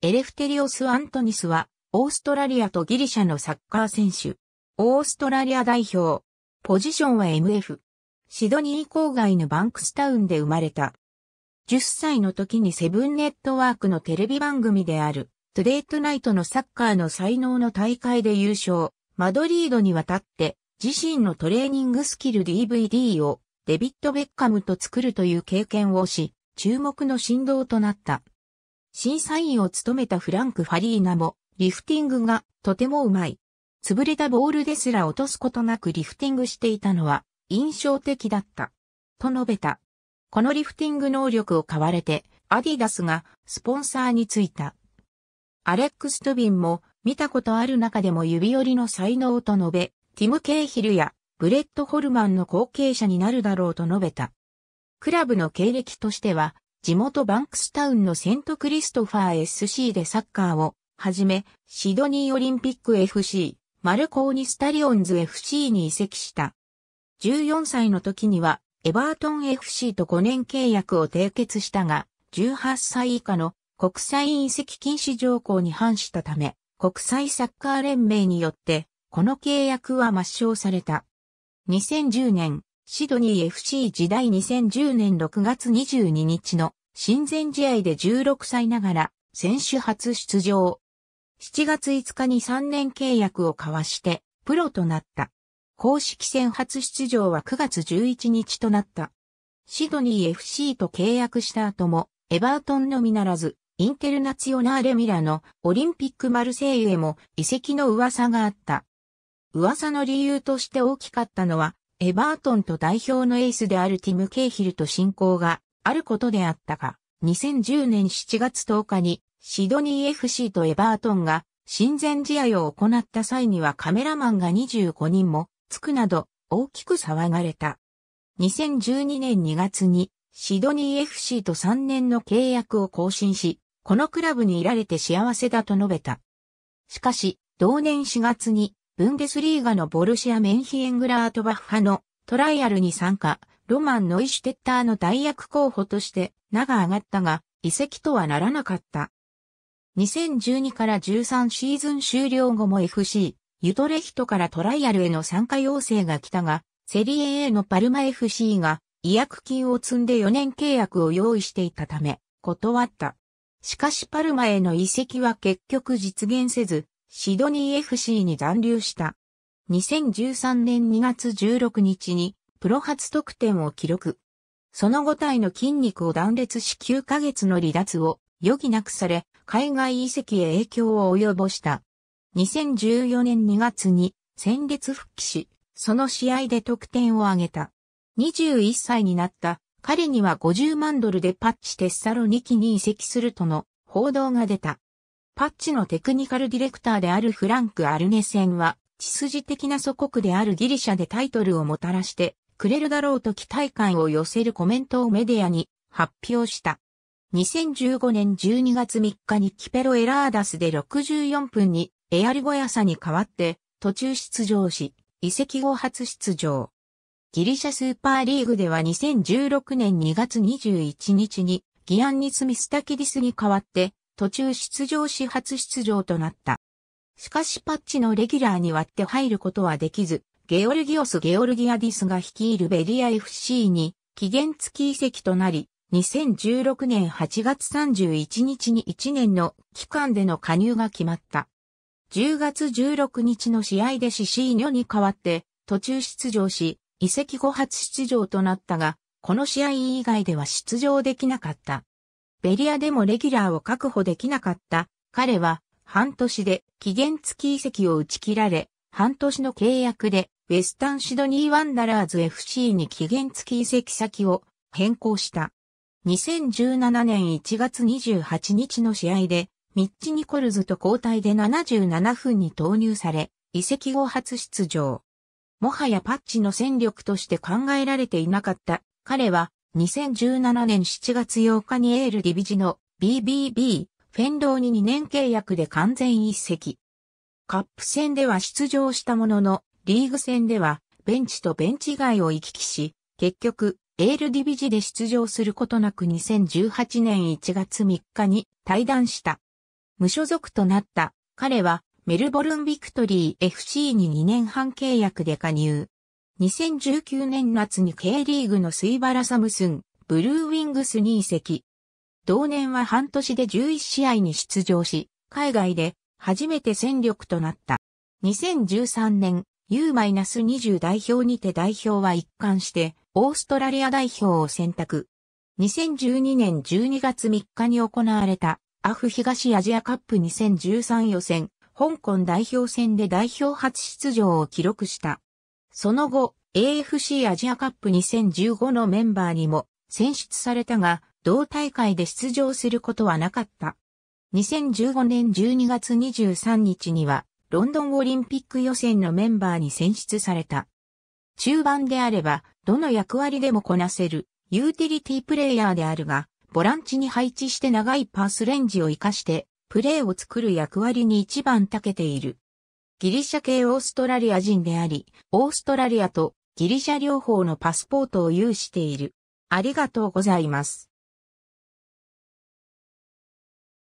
エレフテリオス・アントニスは、オーストラリアとギリシャのサッカー選手。オーストラリア代表。ポジションは MF。シドニー郊外のバンクスタウンで生まれた。10歳の時にセブンネットワークのテレビ番組である、トゥデイトナイトのサッカーの才能の大会で優勝。マドリードに渡って、自身のトレーニングスキル DVD をデビッド・ベッカムと作るという経験をし、注目の振動となった。審査員を務めたフランク・ファリーナも、リフティングがとてもうまい。潰れたボールですら落とすことなくリフティングしていたのは印象的だった。と述べた。このリフティング能力を買われて、アディダスがスポンサーについた。アレックス・トゥビンも見たことある中でも指折りの才能と述べ、ティム・ケイヒルやブレッド・ホルマンの後継者になるだろうと述べた。クラブの経歴としては地元バンクスタウンのセントクリストファー SC でサッカーをはじめ、シドニーオリンピック FC、マルコーニスタリオンズ FC に移籍した。14歳の時には、エバートン FC と5年契約を締結したが、18歳以下の国際移籍禁止条項に反したため、国際サッカー連盟によって、この契約は抹消された。2010年、シドニー FC 時代2010年6月22日の親善試合で16歳ながら選手初出場。7月5日に3年契約を交わしてプロとなった。公式戦初出場は9月11日となった。シドニー FC と契約した後も、エバートンのみならず、インテルナツヨナーレミラのオリンピックマルセイユへも移籍の噂があった。噂の理由として大きかったのは、エバートンと代表のエースであるティム・ケイヒルと進行があることであったが、2010年7月10日にシドニー FC とエバートンが親善試合を行った際にはカメラマンが25人もつくなど大きく騒がれた。2012年2月にシドニー FC と3年の契約を更新し、このクラブにいられて幸せだと述べた。しかし、同年4月にブンデスリーガのボルシア・メンヒエングラートバッファのトライアルに参加、ロマン・ノイシュテッターの代役候補として名が上がったが、移籍とはならなかった。2012から13シーズン終了後も FC、ユトレヒトからトライアルへの参加要請が来たが、セリエ A のパルマ FC が違約金を積んで4年契約を用意していたため、断った。しかしパルマへの移籍は結局実現せず、シドニー FC に残留した。2013年2月16日にプロ初得点を記録。その後体の筋肉を断裂し9ヶ月の離脱を余儀なくされ、海外移籍へ影響を及ぼした。2014年2月に戦列復帰し、その試合で得点を挙げた。21歳になった彼には50万ドルでパッチテッサロニキに移籍するとの報道が出た。パッチのテクニカルディレクターであるフランク・アルネセンは、血筋的な祖国であるギリシャでタイトルをもたらして、くれるだろうと期待感を寄せるコメントをメディアに発表した。2015年12月3日にキペロエラーダスで64分にエアルゴヤサに代わって途中出場し、移籍後初出場。ギリシャスーパーリーグでは2016年2月21日にギアンニス・ミスタキディスに代わって途中出場し初出場となった。しかしパッチのレギュラーに割って入ることはできず、ゲオルギオス・ゲオルギアディスが率いるベリア FC に期限付き移籍となり、2016年8月31日に1年の期間での加入が決まった。10月16日の試合でシシーニョに代わって途中出場し、移籍後初出場となったが、この試合以外では出場できなかった。ベリアでもレギュラーを確保できなかった彼は半年で期限付き移籍を打ち切られ、半年の契約でウェスタンシドニーワンダラーズ FC に期限付き移籍先を変更した。2017年1月28日の試合で、ミッチ・ニコルズと交代で77分に投入され、移籍後初出場。もはやパッチの戦力として考えられていなかった彼は2017年7月8日にエールディビジの BBB フェンローに2年契約で完全移籍。カップ戦では出場したもののリーグ戦では、ベンチとベンチ外を行き来し、結局、エールディビジで出場することなく2018年1月3日に退団した。無所属となった彼はメルボルンビクトリー FC に2年半契約で加入。2019年夏に K リーグのスイバラサムスン、ブルーウィングスに移籍。同年は半年で11試合に出場し、海外で初めて戦力となった。2013年 U-20 代表にて代表は一貫して、オーストラリア代表を選択。2012年12月3日に行われた、アフ東アジアカップ2013予選、香港代表戦で代表初出場を記録した。その後、AFC アジアカップ2015のメンバーにも選出されたが、同大会で出場することはなかった。2015年12月23日には、ロンドンオリンピック予選のメンバーに選出された。中盤であれば、どの役割でもこなせる、ユーティリティプレイヤーであるが、ボランチに配置して長いパースレンジを活かして、プレーを作る役割に一番長けている。ギリシャ系オーストラリア人であり、オーストラリアとギリシャ両方のパスポートを有している。ありがとうございます。